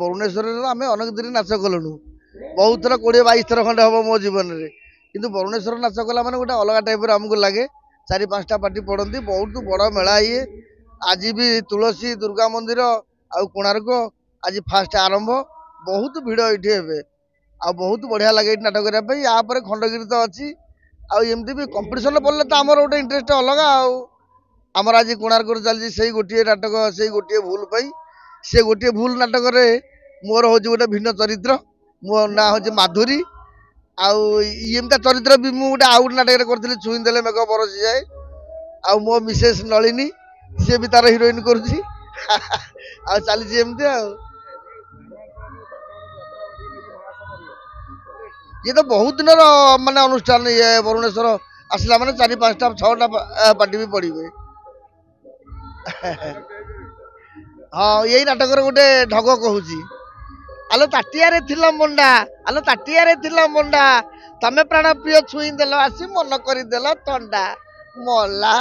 ବରୁଣେଶ୍ୱରରେ ଆମେ ଅନେକ ଦିନ ନାଚ କଲୁଣୁ ବହୁତ ଥର କୋଡ଼ିଏ ବାଇଶ ଥର ଖଣ୍ଡେ ହେବ ମୋ ଜୀବନରେ କିନ୍ତୁ ବରୁଣେଶ୍ୱର ନାଚ କଲା ମାନେ ଗୋଟେ ଅଲଗା ଟାଇପ୍ର ଆମକୁ ଲାଗେ ଚାରି ପାଞ୍ଚଟା ପାର୍ଟି ପଡ଼ନ୍ତି ବହୁତ ବଡ଼ ମେଳା ଇଏ ଆଜି ବି ତୁଳସୀ ଦୁର୍ଗା ମନ୍ଦିର ଆଉ କୋଣାର୍କ ଆଜି ଫାଷ୍ଟ ଆରମ୍ଭ ବହୁତ ଭିଡ଼ ଏଇଠି ହେବେ ଆଉ ବହୁତ ବଢ଼ିଆ ଲାଗେ ଏଇଠି ନାଟକ କରିବା ପାଇଁ ୟା ପରେ ଖଣ୍ଡଗିରି ତ ଅଛି ଆଉ ଏମିତି ବି କମ୍ପିଟିସନ୍ ପଡ଼ିଲେ ତ ଆମର ଗୋଟେ ଇଣ୍ଟରେଷ୍ଟ ଅଲଗା ଆଉ ଆମର ଆଜି କୋଣାର୍କରୁ ଚାଲିଛି ସେଇ ଗୋଟିଏ ନାଟକ ସେଇ ଗୋଟିଏ ଭୁଲ ପାଇଁ ସେ ଗୋଟିଏ ଭୁଲ ନାଟକରେ ମୋର ହେଉଛି ଗୋଟେ ଭିନ୍ନ ଚରିତ୍ର ମୋ ନାଁ ହେଉଛି ମାଧୁରୀ ଆଉ ଏମିତିଆ ଚରିତ୍ର ବି ମୁଁ ଗୋଟେ ଆଉ ଗୋଟେ ନାଟକରେ କରିଥିଲି ଛୁଇଁ ଦେଲେ ମେଘ ବରସିଯାଏ ଆଉ ମୋ ମିସେସ୍ ନଳିନୀ ସିଏ ବି ତାର ହିରୋଇନ୍ କରୁଛି ଆଉ ଚାଲିଛି ଏମିତି ଆଉ ଇଏ ତ ବହୁତ ଦିନର ମାନେ ଅନୁଷ୍ଠାନ ଇଏ ଭୁବନେଶ୍ୱର ଆସିଲା ମାନେ ଚାରି ପାଞ୍ଚଟା ଛଅଟା ପାର୍ଟି ବି ପଡ଼ିବେ ହଁ ଏଇ ନାଟକର ଗୋଟେ ଢଗ କହୁଛି ଆଲୋ ତାଟିଆରେ ଥିଲ ମଣ୍ଡା ଆଲୋ ତାଟିଆରେ ଥିଲ ମଣ୍ଡା ତମେ ପ୍ରାଣ ପ୍ରିୟ ଛୁଇଁ ଦେଲ ଆସି ମନ କରିଦେଲ ତଣ୍ଡା ମଲା